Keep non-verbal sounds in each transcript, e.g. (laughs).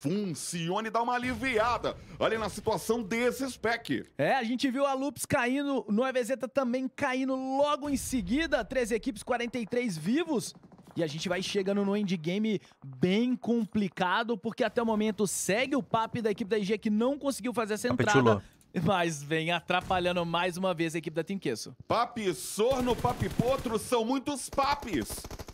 Funcione dá uma aliviada. Olha na situação desse spec. É, a gente viu a Lups caindo, no Noevezeta também caindo logo em seguida. Três equipes, 43 vivos. E a gente vai chegando no endgame bem complicado, porque até o momento segue o papo da equipe da IG que não conseguiu fazer essa entrada. Mas vem atrapalhando mais uma vez a equipe da Team Queso. Papi Sorno, Papi Potro, são muitos papis.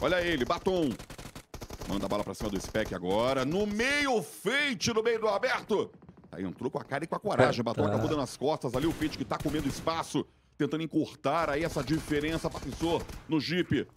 Olha ele, Batom, Manda a bola pra cima do Spec agora. No meio, feite no meio do aberto. Aí entrou com a cara e com a coragem. batou a cabuda nas costas ali. O Feit que tá comendo espaço. Tentando encurtar aí essa diferença. Papissou no Jeep.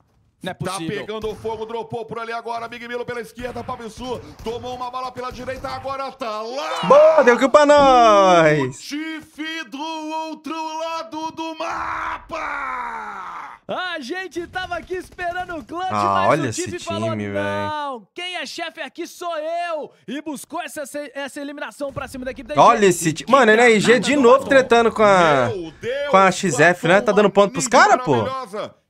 Não é tá possível. Tá pegando fogo, dropou por ali agora. Big Milo pela esquerda, Pavissu. Tomou uma bala pela direita, agora tá lá. Boa, deu que pra nós. O Tiff do outro lado do mapa. A gente tava aqui esperando o clutch, ah, mas olha o time esse falou, time, não, quem é chefe aqui sou eu. E buscou essa, essa eliminação pra cima da equipe da Olha esse time. Mano, ele é IG de novo tretando com a, Deus, com a XF, né? Tá dando ponto pros caras, pô.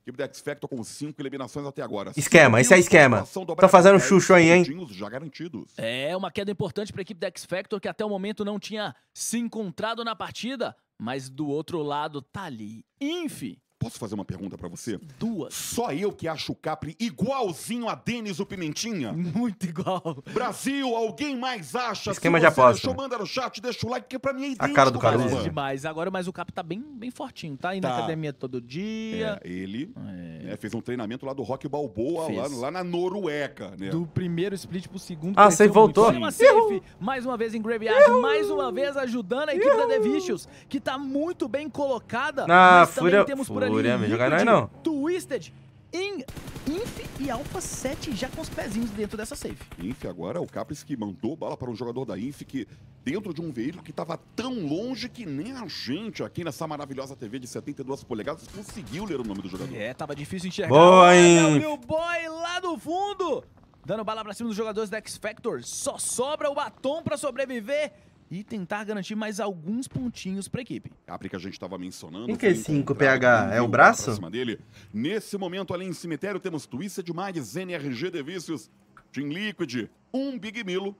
Equipe da X-Factor com cinco eliminações até agora. Esquema, esse é esquema. Tá fazendo chuchu aí, hein? Já garantidos. É, uma queda importante para a equipe da X-Factor, que até o momento não tinha se encontrado na partida, mas do outro lado tá ali. Infi, Posso fazer uma pergunta para você? Duas. Só eu que acho o Capri igualzinho a Denis o Pimentinha? Muito igual. Brasil, alguém mais acha? Esquema de é aposta. Deixa eu mandar no chat, deixa o like, que pra mim é idêntico. A cara do Caruso. Parece é demais. Agora, mas o Capri tá bem, bem fortinho. Tá indo tá. na academia todo dia. É, ele é. Né, fez um treinamento lá do Rock Balboa, lá, lá, na Noruega. Né? Do primeiro split pro segundo. Ah, você voltou. uma safe, mais uma vez em Graveyard, Iu. mais uma vez ajudando a equipe Iu. da The Vicious, que tá muito bem colocada. Ah, mas também temos fúria. por ali Fúria, né, me jogar nós não. Twisted, em Inf e Alpha 7 já com os pezinhos dentro dessa safe. Inf agora é o Capes que mandou bala para um jogador da Inf que dentro de um veículo que estava tão longe que nem a gente aqui nessa maravilhosa TV de 72 polegadas conseguiu ler o nome do jogador. É, tava difícil enxergar. Boa, O meu boy lá do fundo! Dando bala para cima dos jogadores da X-Factor. Só sobra o batom para sobreviver e tentar garantir mais alguns pontinhos para a equipe. Capri que a gente estava mencionando. Em que 5 PH é o braço? Dele. Nesse momento, além em cemitério, temos Twisted Mags, NRG Devícios, Team Liquid, um Big Milo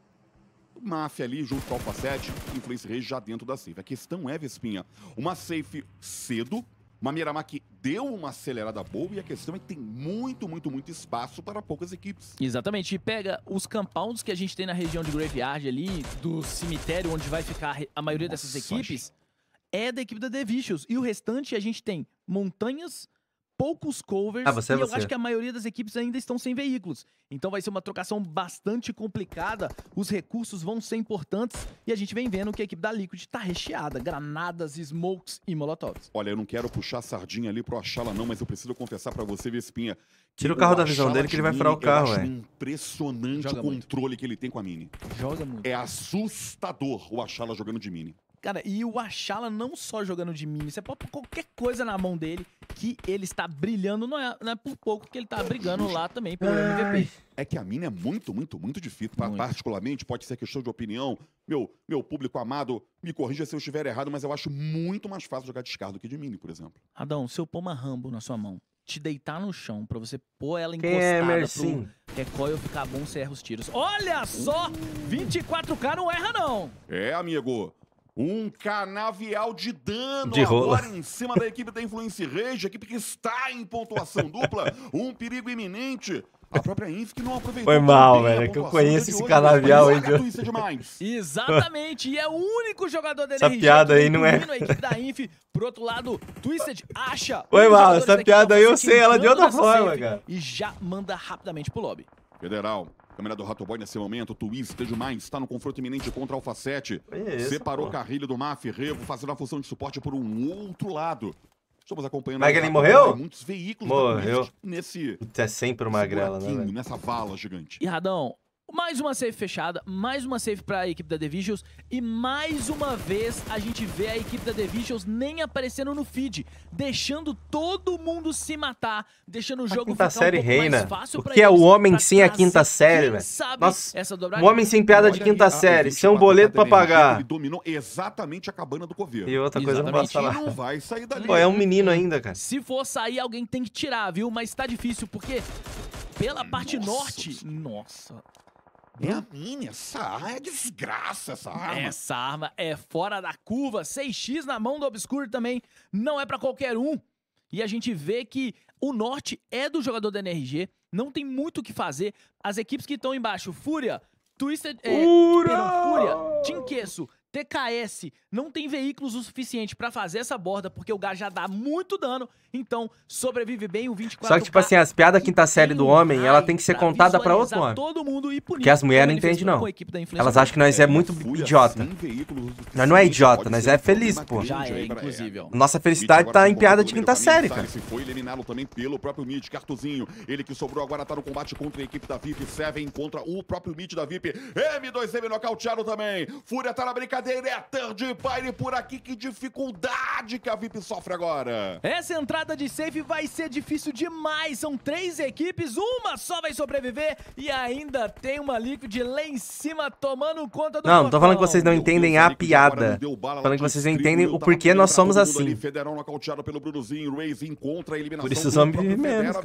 Máfia ali junto com a Alpha 7, Influence Rei já dentro da safe. A questão é, Vespinha, uma safe cedo uma que deu uma acelerada boa e a questão é que tem muito, muito, muito espaço para poucas equipes. Exatamente. E pega os compounds que a gente tem na região de Graveyard ali, do cemitério onde vai ficar a maioria Nossa, dessas equipes, é da equipe da The Vicious. E o restante a gente tem montanhas poucos covers. Ah, você, é e você. eu acho que a maioria das equipes ainda estão sem veículos. Então vai ser uma trocação bastante complicada. Os recursos vão ser importantes. E a gente vem vendo que a equipe da Liquid tá recheada. Granadas, smokes e molotovs. Olha, eu não quero puxar a sardinha ali pro Achala não, mas eu preciso confessar para você, Vespinha. Tira o carro da visão dele que ele vai furar o carro, é. impressionante Joga o controle muito. que ele tem com a Mini. Joga muito. É assustador o Achala jogando de Mini. Cara, e o Achala não só jogando de mini, você pode pôr qualquer coisa na mão dele que ele está brilhando, não é, não é por pouco que ele está brigando lá também pelo MVP. É que a mina é muito, muito, muito difícil. Muito. Particularmente, pode ser questão de opinião. Meu, meu público amado, me corrija se eu estiver errado, mas eu acho muito mais fácil jogar de Scar do que de mini, por exemplo. Adão, se eu pôr uma Rambo na sua mão, te deitar no chão pra você pôr ela encostada Quem é, Mercim? pro recoil é ficar bom, você erra os tiros. Olha só! 24K hum. não erra, não! É, amigo! Um canavial de dano de agora em cima da equipe da Influence Rage, equipe que está em pontuação dupla, um perigo iminente. A própria Inf que não aproveitou. Foi mal, velho. Que eu conheço esse canavial é aí. De... (laughs) Exatamente. E é o único jogador dele. Essa piada aí não é. A da Inf. Por outro lado, Twisted acha. Foi mal. Essa piada aí eu sei ela de outra forma, cara. E já manda rapidamente pro lobby. Federal Câmera do Rato Boy nesse momento, Twist Tejo Mais, está no confronto iminente contra Alpha 7. Isso, Separou o Carrilho do Maf, Revo fazendo a função de suporte por um outro lado. Estamos acompanhando... Magrelin morreu? Muitos veículos morreu. nesse... é sempre o Magrela, né? Nessa vala gigante. E Radão, mais uma save fechada, mais uma save para a equipe da The Visuals e mais uma vez a gente vê a equipe da The Visuals nem aparecendo no feed, deixando todo mundo se matar, deixando o jogo é a quinta série um reina. o que é o homem sem a quinta série, velho? Nossa, o homem sem piada de quinta tá, série, sem um boleto para pagar. Ele dominou exatamente a cabana do coveiro. E outra coisa exatamente. eu não posso falar. Não vai sair dali. Pô, é um menino ainda, cara. Se for sair, alguém tem que tirar, viu? Mas tá difícil porque pela parte nossa. norte, nossa, é a mini, essa arma é desgraça, essa arma. Essa arma é fora da curva, 6x na mão do Obscuro também, não é para qualquer um. E a gente vê que o norte é do jogador da NRG, não tem muito o que fazer. As equipes que estão embaixo, Fúria, Twisted... É, Fúria, Team Queso, TKS não tem veículos o suficiente para fazer essa borda, porque o gás já dá muito dano, então sobrevive bem o 24 Só que, tipo assim, as piadas quinta série do homem, ela tem que ser contada para outro homem. Todo mundo e porque as mulheres não entendem, não. Elas acham que nós é muito é, idiota. Nós não é idiota, nós é feliz, pô. Já é, inclusive, ó. Nossa felicidade tá em piada de quinta série, cara. Foi eliminado também pelo próprio Mid, Cartuzinho. Ele que sobrou agora tá no combate contra a equipe da VIP. Seven contra o próprio Mid da VIP. M2M nocauteado também. Fúria tá na brincadeira caderneta de Pine por aqui. Que dificuldade que a VIP sofre agora. Essa entrada de safe vai ser difícil demais. São três equipes, uma só vai sobreviver e ainda tem uma Liquid lá em cima tomando conta do. Não, não tô falando que vocês não entendem a piada. Falando que vocês não entendem o porquê nós somos assim. Federal pelo Brunozinho. Raze encontra a eliminação. Por isso os homens menos,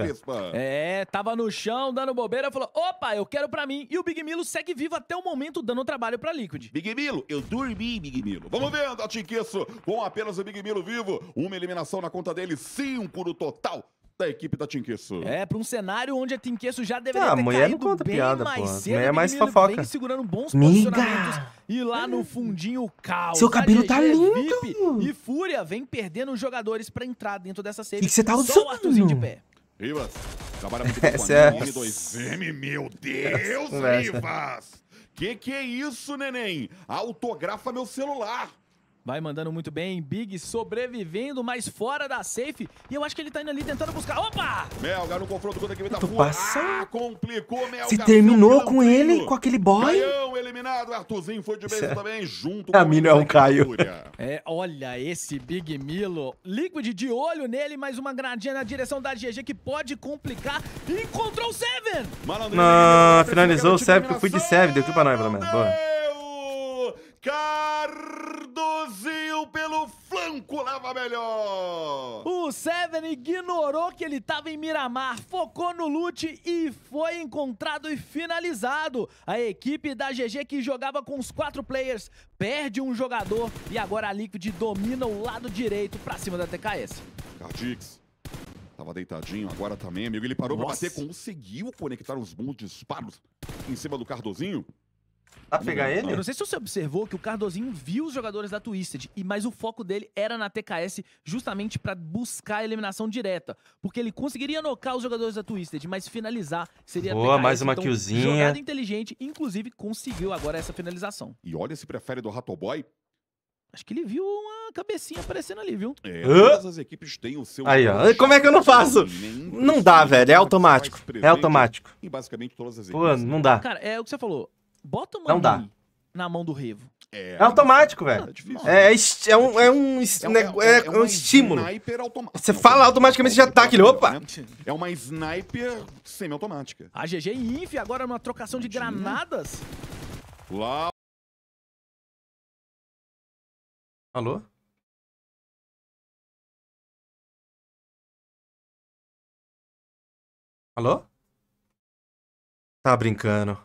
É, tava no chão dando bobeira. Falou, opa, eu quero pra mim. E o Big Milo segue vivo até o momento dando trabalho pra Liquid. Big Milo, eu durmo mim, Big Milo. Vamos ver, Tiqueço, com apenas o Big Milo vivo. Uma eliminação na conta dele, cinco no total da equipe da Tinqueço. É, pra um cenário onde a Tinqueço já deveria ah, ter mulher caído não conta bem piada, mais pô. cedo. Mulher é mais fofoca. Vem segurando bons Miga. E lá no fundinho, o caos. Seu cabelo tá é lindo. VIP, e Fúria vem perdendo os jogadores pra entrar dentro dessa série. O que você tá usando? Só de pé. Rivas, trabalha é muito (laughs) bem com a é... 2M, meu Deus, Rivas! Que que é isso, neném? Autografa meu celular! Vai mandando muito bem, Big sobrevivendo, mas fora da safe. E eu acho que ele tá indo ali tentando buscar. Opa! Melgar no confronto contra a equipe da Passa. Ah, complicou, Melgar. Se terminou com ele, com aquele boy. Caião eliminado, Arthurzinho foi de base é. também, junto (laughs) a com... é um Caio. É, olha esse Big Milo. Liquid de olho nele, mais uma gradinha na direção da GG que pode complicar. Encontrou o Seven! Malandro, Não, tá finalizou o Seven, que eu fui de Seven, deu tudo pra nós, pelo menos. Boa. Cardozinho pelo flanco lava melhor! O Seven ignorou que ele estava em Miramar, focou no loot e foi encontrado e finalizado. A equipe da GG que jogava com os quatro players perde um jogador e agora a Liquid domina o lado direito pra cima da TKS. Cardix. Tava deitadinho, agora também, tá amigo. Ele parou Nossa. pra bater, conseguiu conectar uns bons disparos em cima do Cardozinho. Pra pegar ele? Eu não sei se você observou que o Cardozinho viu os jogadores da Twisted, e mas o foco dele era na TKS justamente para buscar a eliminação direta. Porque ele conseguiria nocar os jogadores da Twisted, mas finalizar seria Boa, TKS, mais uma então, killzinha. Jogada inteligente, inclusive conseguiu agora essa finalização. E olha se prefere do Ratoboy. Acho que ele viu uma cabecinha aparecendo ali, viu? É, todas as equipes têm o seu... Aí, ó. Como é que eu não faço? Não dá, velho. É automático. É automático. E basicamente todas as equipes... Pô, não né? dá. Cara, é o que você falou Bota o não dá. na mão do Revo. É, é automático, velho. É, é, é, é, um, é um, é um, né, é é estímulo. Você fala automaticamente já tá aquele. Opa! É uma sniper semi-automática. A GG e Inf agora numa trocação de granadas. Lá. Alô? Alô? Tá brincando.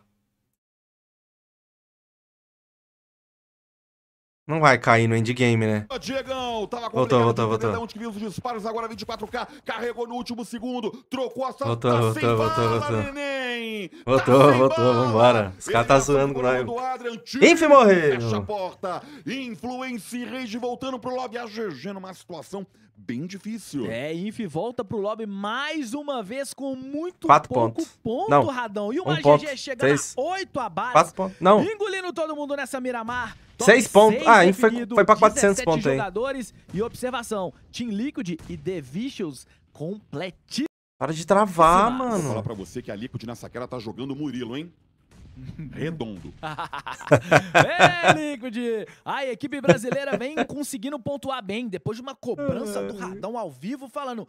Não vai cair no endgame, né? Diegão, tava voltou, voltou, voltou. Que viu os disparos, agora 24K, carregou no último segundo, trocou a voltou, tá voltou, voltou, bala, voltou. neném! Voltou, tá voltou, bala. vambora. Os caras tá zoando com nós. Inf morreu! Fecha a porta, Influence Rage voltando pro lobby, a GG numa situação bem difícil. É, Inf volta pro lobby mais uma vez com muito Quatro pouco pontos. ponto, Não. Radão. E uma um GG ponto. chegando Seis. a 8 abaixo. Quatro pontos. Não. Engolindo todo mundo nessa Miramar. Top seis pontos. Ah, Inf foi, foi pra 400 pontos aí. jogadores e observação, Team Liquid e The Vicious completíssimos. Para de travar, mano. Vou falar pra você que a Liquid nessa cara tá jogando Murilo, hein? (laughs) Redondo. é, (laughs) Liquid! A equipe brasileira vem conseguindo pontuar bem depois de uma cobrança do Radão ao vivo falando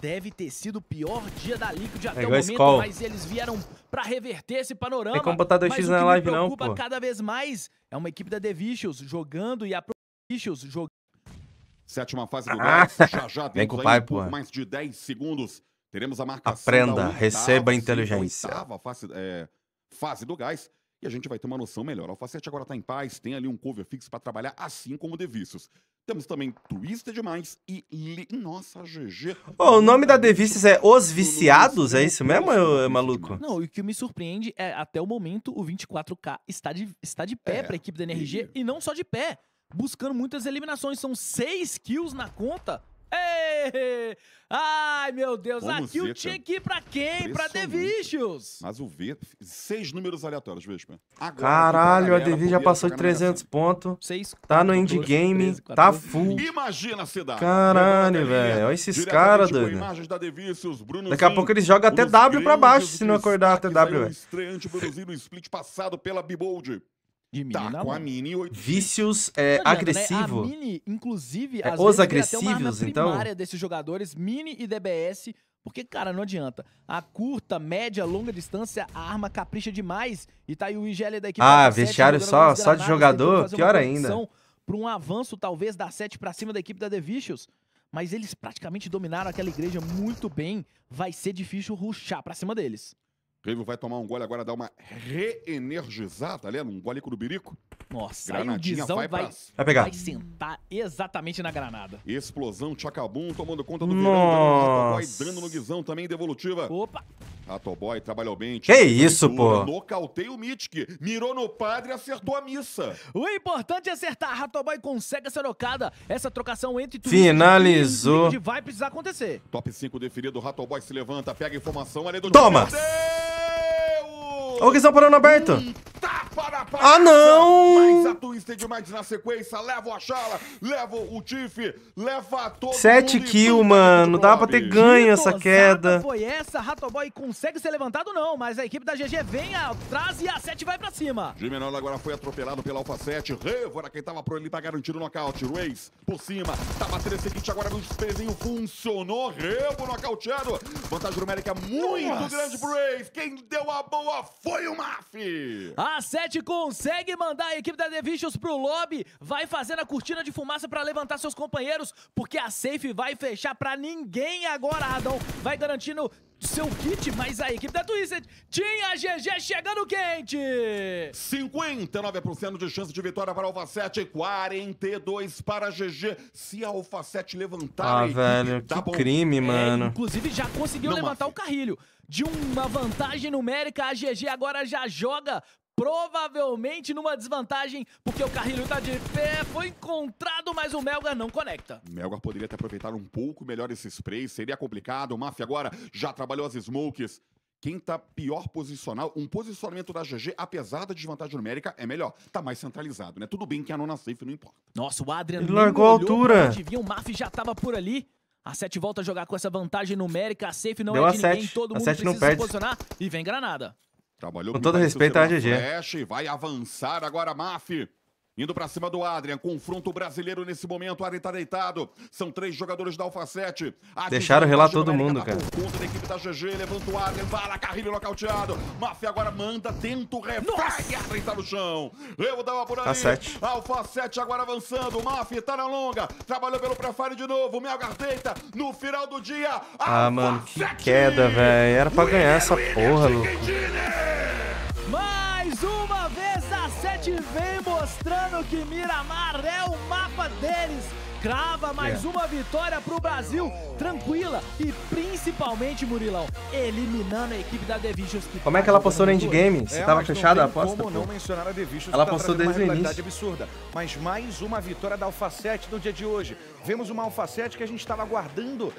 deve ter sido o pior dia da Liquid até é o momento, Skol. mas eles vieram para reverter esse panorama. Tem como botar 2x na live não, pô. preocupa cada vez mais é uma equipe da The Vicious jogando e a Pro Vicious jogando. Sétima fase do ah. Gás, já já Vem com o pai, pô. mais de 10 segundos. Teremos a marcação Aprenda, receba inteligência. Oitava fase, é, fase do gás e a gente vai ter uma noção melhor. O Alfacete agora está em paz, tem ali um cover fixo para trabalhar, assim como o Devices. Temos também Twister Demais e Li... Nossa, GG. Oh, o nome da Devices é Os Viciados? É isso mesmo, é maluco? Não, o que me surpreende é, até o momento, o 24K está de, está de pé é, para a equipe da NRG, e... e não só de pé, buscando muitas eliminações. São seis kills na conta Ei! Ai, meu Deus, Como aqui o tá tinha que ir pra quem? Pra The Vicious. Mas o V, seis números aleatórios, Vespa. Caralho, a DV já passou de 300 pontos. Tá no endgame, tá full. Imagina a cidade. Caralho, velho. Olha esses caras, doido. Daqui a pouco eles jogam até W pra baixo se não acordar até W, velho. Estreante produzido split passado pela Bibold. De Mini, tá, não. com a Mini 8... Vícios tá é, adianta, agressivo. Né? A Mini, inclusive, é, os é agressivos, então. primária desses jogadores, Mini e DBS, porque, cara, não adianta. A curta, média, longa distância, a arma capricha demais. E tá aí o IGL da equipe. Ah, vestiário só, só de jogador, pior ainda. Para um avanço, talvez, da 7 para cima da equipe da The Vicious mas eles praticamente dominaram aquela igreja muito bem. Vai ser difícil ruxar para cima deles. Grêmio vai tomar um gole agora, dar uma reenergizada, lembra? Um gole curubirico. Nossa, Granadinha vai, vai, vai, pegar. vai sentar exatamente na granada. Explosão, Chacabum tomando conta do Nossa. Virão. Também, dando no Guizão também, devolutiva. Opa. Atoboy trabalhou bem. Que isso, pô. Nocauteia o Mitski. Mirou no padre e acertou a missa. O importante é acertar. Ratoboy consegue essa trocada. Essa trocação entre tudo. Finalizou. E vai precisar acontecer. Top 5 definido. Ratoboy se levanta, pega a informação. Ali do Toma! Deus. Ô, o que estão parando aberto. Hum. Ah, não! Mas a Twisted Minds na sequência, leva a Shala, leva o Tiff, leva todo 7 kill, mano. Dá pra ter ganho essa queda. Foi essa, Ratoboy consegue ser levantado não, mas a equipe da GG vem atrás e a 7 vai pra cima. Jimenola agora foi atropelado pela Alpha 7. Revora, quem tava pro ele tá garantido o nocaute. Race por cima, tá batendo esse kit agora no despezinho, funcionou. Revo nocauteado. Vantagem numérica muito Nossa. grande pro Race. Quem deu a boa foi foi o MAF! A 7 consegue mandar a equipe da Devicious pro lobby, vai fazendo a cortina de fumaça para levantar seus companheiros, porque a Safe vai fechar para ninguém agora, Adão. Vai garantindo seu kit, mas a equipe da Twisted tinha a GG chegando quente! 59% de chance de vitória para a Alpha 7, 42 para a GG. Se a Alpha 7 levantar... Ah, velho, tá que tá crime, é, mano. É, inclusive, já conseguiu Não, levantar mas... o carrilho de uma vantagem numérica, a GG agora já joga provavelmente numa desvantagem, porque o Carrilho tá de pé, foi encontrado, mas o Melgar não conecta. Melgar poderia ter aproveitado um pouco melhor esse spray, seria complicado, o Mafia agora já trabalhou as smokes. Quem tá pior posicional, um posicionamento da GG, apesar da desvantagem numérica, é melhor. Tá mais centralizado, né? Tudo bem que a nona safe não importa. Nossa, o Adrian... Ele largou a altura. o Maf já tava por ali. A 7 volta a jogar com essa vantagem numérica. A safe não Deu é de ninguém. Sete. Todo a mundo precisa não perde. se posicionar. E vem Granada. Trabalhou com todo respeito à GG. Flash, vai avançar agora, Maf. Indo para cima do Adrian, confronto brasileiro nesse momento, o Adrian tá deitado. São três jogadores da Alfacete. Deixaram relar todo mundo, cara. Conta da equipe da GG, levanta o Adrian, bala, carrilho nocauteado. Mafia agora manda, Adrian tá no chão. Eu por tá ali. agora avançando, Mafia tá na longa. Trabalhou pelo prefire de novo, Melgar deita. No final do dia, Ah, mano, que 7. queda, velho. Era pra ganhar essa porra, louco. City vem mostrando que Miramar é o mapa deles. Crava mais é. uma vitória para o Brasil, tranquila e principalmente Murilão, eliminando a equipe da Devicious. Como é tá que ela postou no endgame? Se é, tava fechada a aposta? Como não mencionar a ela postou desde o início. absurda. Mas mais uma vitória da 7 no dia de hoje. Vemos uma 7 que a gente estava aguardando